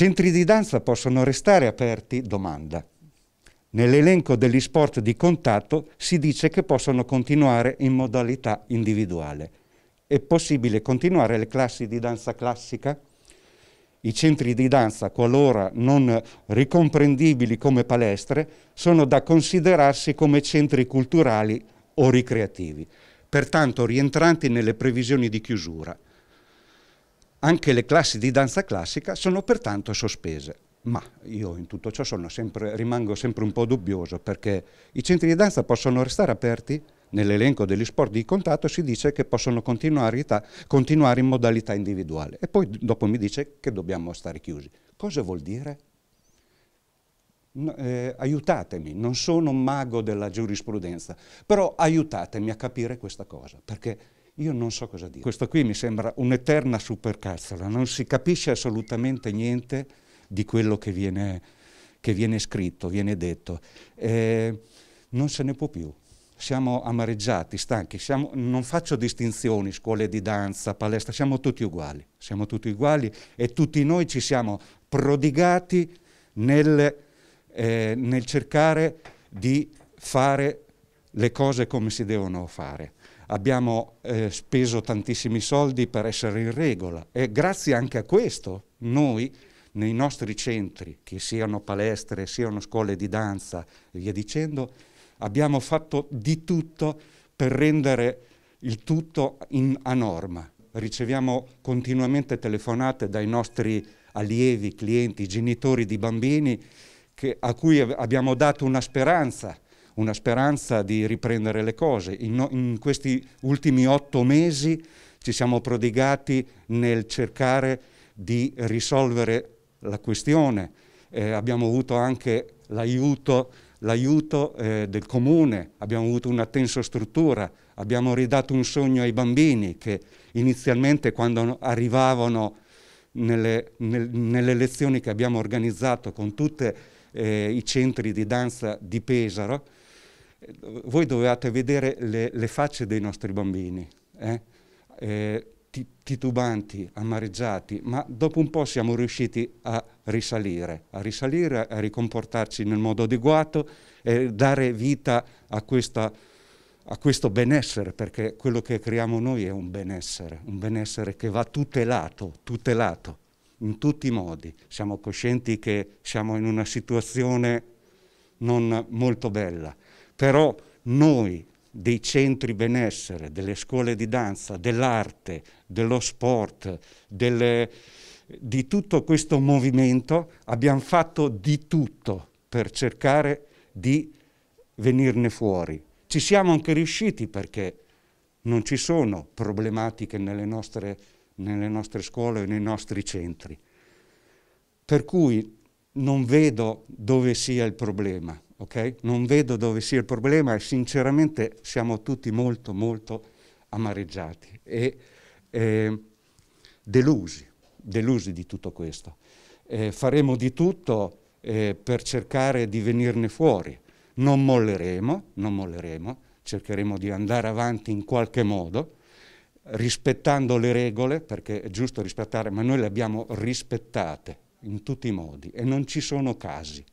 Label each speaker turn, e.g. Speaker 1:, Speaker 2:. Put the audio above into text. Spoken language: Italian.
Speaker 1: Centri di danza possono restare aperti? Domanda. Nell'elenco degli sport di contatto si dice che possono continuare in modalità individuale. È possibile continuare le classi di danza classica? I centri di danza, qualora non ricomprendibili come palestre, sono da considerarsi come centri culturali o ricreativi, pertanto rientranti nelle previsioni di chiusura. Anche le classi di danza classica sono pertanto sospese. Ma io in tutto ciò sempre, rimango sempre un po' dubbioso perché i centri di danza possono restare aperti? Nell'elenco degli sport di contatto si dice che possono continuare, continuare in modalità individuale e poi dopo mi dice che dobbiamo stare chiusi. Cosa vuol dire? No, eh, aiutatemi, non sono un mago della giurisprudenza, però aiutatemi a capire questa cosa, perché io non so cosa dire. Questo qui mi sembra un'eterna supercazzola, non si capisce assolutamente niente di quello che viene, che viene scritto, viene detto. Eh, non se ne può più. Siamo amareggiati, stanchi, siamo, non faccio distinzioni, scuole di danza, palestra, siamo tutti uguali, siamo tutti uguali e tutti noi ci siamo prodigati nel, eh, nel cercare di fare le cose come si devono fare abbiamo eh, speso tantissimi soldi per essere in regola e grazie anche a questo noi nei nostri centri, che siano palestre, siano scuole di danza e via dicendo, abbiamo fatto di tutto per rendere il tutto in, a norma. Riceviamo continuamente telefonate dai nostri allievi, clienti, genitori di bambini che, a cui abbiamo dato una speranza una speranza di riprendere le cose. In, no, in questi ultimi otto mesi ci siamo prodigati nel cercare di risolvere la questione. Eh, abbiamo avuto anche l'aiuto, eh, del comune, abbiamo avuto una tenso struttura, abbiamo ridato un sogno ai bambini che inizialmente quando arrivavano nelle, nel, nelle lezioni che abbiamo organizzato con tutti eh, i centri di danza di Pesaro, voi dovevate vedere le, le, facce dei nostri bambini, eh? Eh, titubanti, amareggiati, ma dopo un po' siamo riusciti a risalire, a risalire, a ricomportarci nel modo adeguato e dare vita a, questa, a questo benessere, perché quello che creiamo noi è un benessere, un benessere che va tutelato, tutelato in tutti i modi. Siamo coscienti che siamo in una situazione non molto bella, però noi dei centri benessere, delle scuole di danza, dell'arte, dello sport, delle, di tutto questo movimento abbiamo fatto di tutto per cercare di venirne fuori. Ci siamo anche riusciti perché non ci sono problematiche nelle nostre, nelle nostre scuole e nei nostri centri. Per cui non vedo dove sia il problema Okay? Non vedo dove sia il problema e sinceramente siamo tutti molto molto amareggiati e eh, delusi, delusi di tutto questo. Eh, faremo di tutto eh, per cercare di venirne fuori, non molleremo, non molleremo, cercheremo di andare avanti in qualche modo, rispettando le regole, perché è giusto rispettare, ma noi le abbiamo rispettate in tutti i modi e non ci sono casi